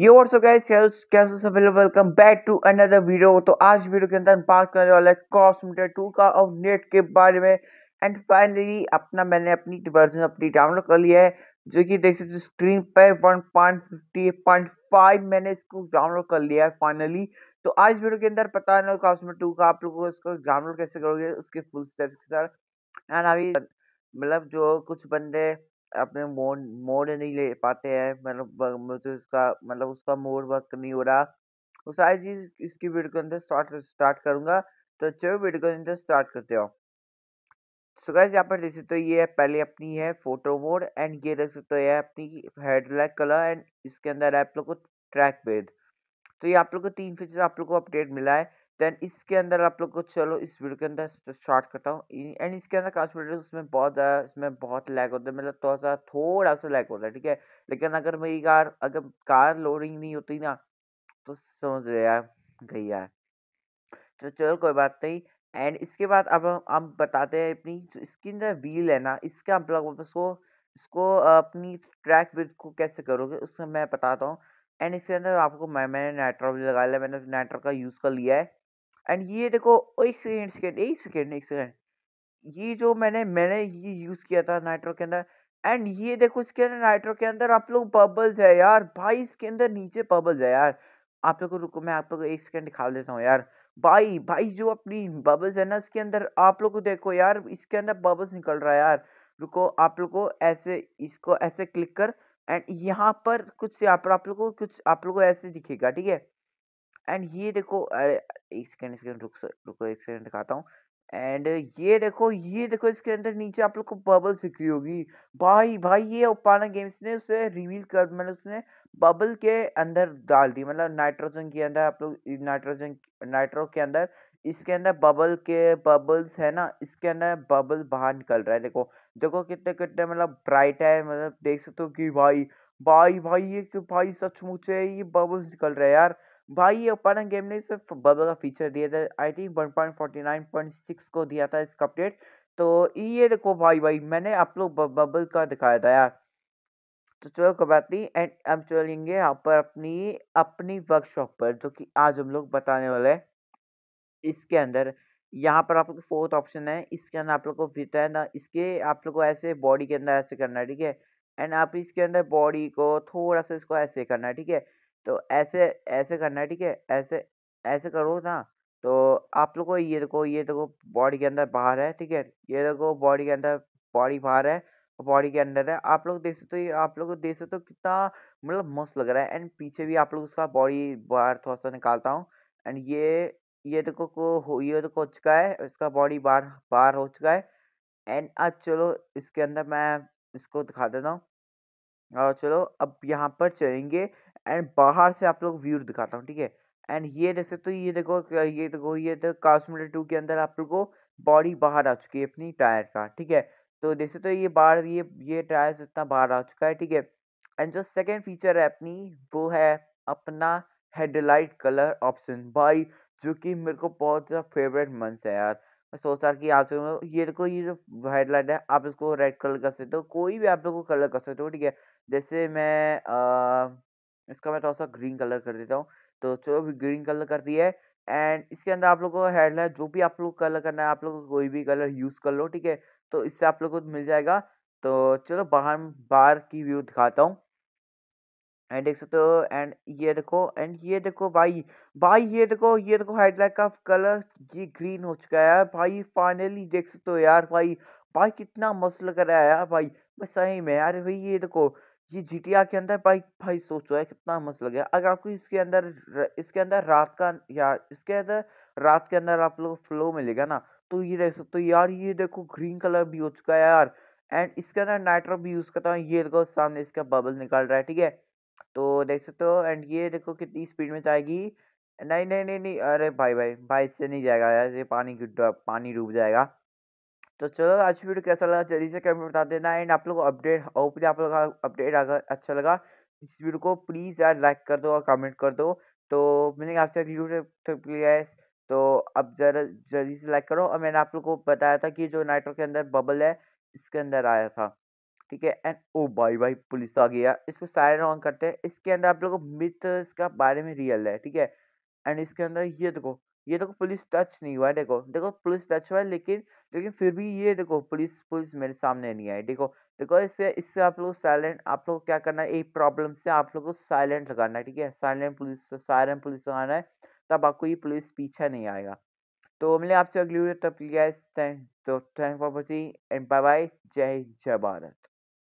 ये WhatsApp guys कैसे सब welcome back to another video तो आज वीडियो के अंदर बात करने वाले है क्रॉस मीटर टू का और नेट के बारे में एंड फाइनली अपना मैंने अपनी वर्जन अपनी डाउनलोड कर लिया है जो कि देख सकते हो स्क्रीन पर 1.50.5 मैंने इसको डाउनलोड कर लिया है फाइनली तो आज वीडियो के अंदर पता है ना क्रॉस मीटर टू का आप लोगों को इसको डाउनलोड कैसे करोगे उसके फुल स्टेप्स के साथ एंड अभी मतलब जो कुछ बंदे अपने मोड़ मोड़ नहीं ले पाते हैं मतलब मुझे उसका मतलब उसका मोड़ वर्क नहीं हो रहा वो सारी चीज़ इसकी वीडियो के अंदर स्टार्ट स्टार्ट करूँगा तो चलो वीडियो के अंदर स्टार्ट करते हो सो गाइस यहाँ पर देख सकते हो ये पहले अपनी है फोटो मोड एंड ये देख सकते हो ये अपनी हेडलाइट कलर एंड इसके अंदर आप लोग को ट्रैक पेड तो ये आप लोग को तीन फीचर आप लोग को अपडेट मिला है देन इसके अंदर आप लोग को चलो इस वीडियो के अंदर स्टार्ट करता हूँ एंड इसके अंदर कंसोलिडेटर उसमें बहुत ज़्यादा इसमें बहुत लैग होता है मतलब थोड़ा सा थोड़ा सा लैग होता है ठीक है लेकिन अगर मेरी कार अगर कार लोडिंग नहीं होती ना तो समझ लो यार गई यार तो चलो कोई बात नहीं एंड इसके बाद अब हम बताते हैं अपनी तो जो इसकी अंदर व्हील है ना इसके आप लोग उसको इसको अपनी ट्रैक विथ को कैसे करोगे उसमें मैं बताता हूँ एंड इसके अंदर आपको मैं मैंने नेटवर्क भी लगा लिया मैंने नेटवर्क का यूज़ कर लिया है एंड ये देखो एक सेकेंड सेकेंड एक सेकेंड एक सेकेंड ये जो मैंने मैंने ये यूज़ किया था नाइट्रो के अंदर एंड ये देखो इसके अंदर नाइट्रो के अंदर आप लोग बबल्स है यार भाई इसके अंदर नीचे बबल्स है यार आप लोग को रुको मैं आप लोग को एक सेकेंड दिखा देता हूँ यार भाई भाई जो अपनी बबल्स है ना उसके अंदर आप लोग को देखो यार इसके अंदर बबल्स निकल रहा है यार रुको आप लोग को ऐसे इसको ऐसे क्लिक कर एंड यहाँ पर कुछ यहाँ पर आप लोग को कुछ आप लोग को ऐसे दिखेगा ठीक है एंड ये देखो अरे एक सेकेंड सेकेंड रुक रुको एक सेकेंड दिखाता हूँ एंड ये देखो ये देखो इसके अंदर नीचे आप लोग को बबल दिख रही होगी भाई भाई ये ओपाना गेम्स ने उसे रिवील कर मतलब उसने बबल के अंदर डाल दी मतलब नाइट्रोजन के अंदर आप लोग नाइट्रोजन नाइट्रो के अंदर इसके अंदर बबल के बबल्स है ना इसके अंदर बबल बाहर निकल रहा है देखो देखो कितने कितने मतलब ब्राइट है मतलब देख सकते हो कि भाई भाई भाई ये भाई सचमुच है ये बबल्स निकल रहे हैं यार भाई ये ओपन गेम ने सिर्फ बबल का फीचर दिया था आई थिंक 1.49.6 को दिया था इसका अपडेट तो ये देखो भाई भाई मैंने आप लोग बबल का दिखाया था यार तो चलो कोई बात नहीं एंड हम चलेंगे यहाँ पर अपनी अपनी वर्कशॉप पर जो कि आज हम लोग बताने वाले हैं इसके अंदर यहाँ पर आप लोग फोर्थ ऑप्शन है इसके अंदर आप लोग को फिट तो है ना इसके आप लोग को ऐसे बॉडी के अंदर ऐसे करना है ठीक है एंड आप इसके अंदर बॉडी को थोड़ा सा इसको ऐसे करना है ठीक है तो ऐसे ऐसे करना है, ठीक है? ऐसे ऐसे करो ना तो आप लोग को ये देखो ये देखो बॉडी के अंदर बाहर है, ठीक है? ये देखो बॉडी के अंदर बॉडी बाहर है, बॉडी के अंदर है। आप लोग देख सकते हो आप लोग देख सकते हो कितना मतलब मस्त लग रहा है एंड पीछे भी आप लोग उसका बॉडी बाहर थोड़ा-सा निकालता हूँ एंड ये ये देखो को हो ये देखो हो चुका है, इसका बॉडी बाहर बाहर हो चुका है एंड अब चलो इसके अंदर मैं इसको दिखा देता हूँ। और चलो अब यहाँ पर चलेंगे एंड बाहर से आप लोग व्यू दिखाता हूँ ठीक है एंड ये देख सकते हो ये देखो ये देखो ये देखो कास्मेटर टू के अंदर आप लोग को बॉडी बाहर आ चुकी है अपनी टायर का ठीक है तो देख सकते हो ये बाहर ये ये टायर इतना बाहर आ चुका है ठीक है एंड जो सेकेंड फीचर है अपनी वो है अपना हेडलाइट कलर ऑप्शन भाई जो कि मेरे को बहुत ज़्यादा फेवरेट मन है यार मैं सोच रहा कि आप ये देखो ये जो हेडलाइट है आप इसको रेड कलर कर सकते हो कोई भी आप लोग को कलर कर सकते हो ठीक है जैसे मैं आ, इसका मैं थोड़ा सा ग्रीन कलर कर देता हूँ तो चलो भी ग्रीन कलर कर दिया है एंड इसके अंदर आप लोगों को हेडलाइट जो भी आप लोग कलर करना है आप लोग को कोई भी कलर यूज़ कर लो ठीक है तो इससे आप लोग को मिल जाएगा तो चलो बाहर बाहर की व्यू दिखाता हूँ एंड देख सकते हो एंड ये देखो एंड ये देखो भाई भाई ये देखो ये देखो हेडलाइट का कलर ये ग्रीन हो चुका है यार भाई फाइनली देख सकते हो यार भाई भाई कितना मस्त लग रहा है यार भाई बस सही में यार भाई ये देखो ये जीटीआर के अंदर भाई भाई सोचो है कितना मस्त लगेगा अगर आपको इसके अंदर इसके अंदर रात का यार इसके अंदर रात के अंदर आप लोग फ्लो मिलेगा ना तो ये देख सकते हो यार ये देखो ग्रीन कलर भी हो चुका है यार एंड इसके अंदर नाइट्रो भी यूज करता हूँ ये देखो सामने इसका बबल निकाल रहा है ठीक है तो देख सकते हो एंड ये देखो कितनी स्पीड में जाएगी नहीं नहीं नहीं नहीं अरे भाई भाई भाई इससे नहीं जाएगा यार ये पानी गिर- पानी डूब जाएगा तो चलो आज की वीडियो कैसा लगा जल्दी से कमेंट बता देना एंड आप लोग को अपडेट होपली आप लोग का अपडेट अगर अच्छा लगा इस वीडियो को प्लीज़ यार लाइक कर दो और कमेंट कर दो तो मिलेंगे आपसे अगली तो अब जरा जल्दी से लाइक करो और मैंने आप लोग को बताया था कि जो नाइट्रो के अंदर बबल है इसके अंदर आया था ठीक है एंड ओ भाई भाई पुलिस आ गया इसको सारे ऑन करते हैं इसके अंदर आप लोग को मिथ इसका बारे में रियल है ठीक है एंड इसके अंदर ये देखो ये देखो पुलिस टच नहीं हुआ है देखो देखो पुलिस टच हुआ है लेकिन लेकिन फिर भी ये देखो पुलिस पुलिस मेरे सामने नहीं आई देखो देखो इससे इससे आप लोग साइलेंट आप लोग क्या करना है एक प्रॉब्लम से आप लोग को साइलेंट लगाना है ठीक है साइलेंट पुलिस साइलेंट पुलिस लगाना है तब आपको ये पुलिस पीछा नहीं आएगा तो मिले आपसे अगली वीडियो तब लिया तो thank for watching and bye bye जय हिंद जय भारत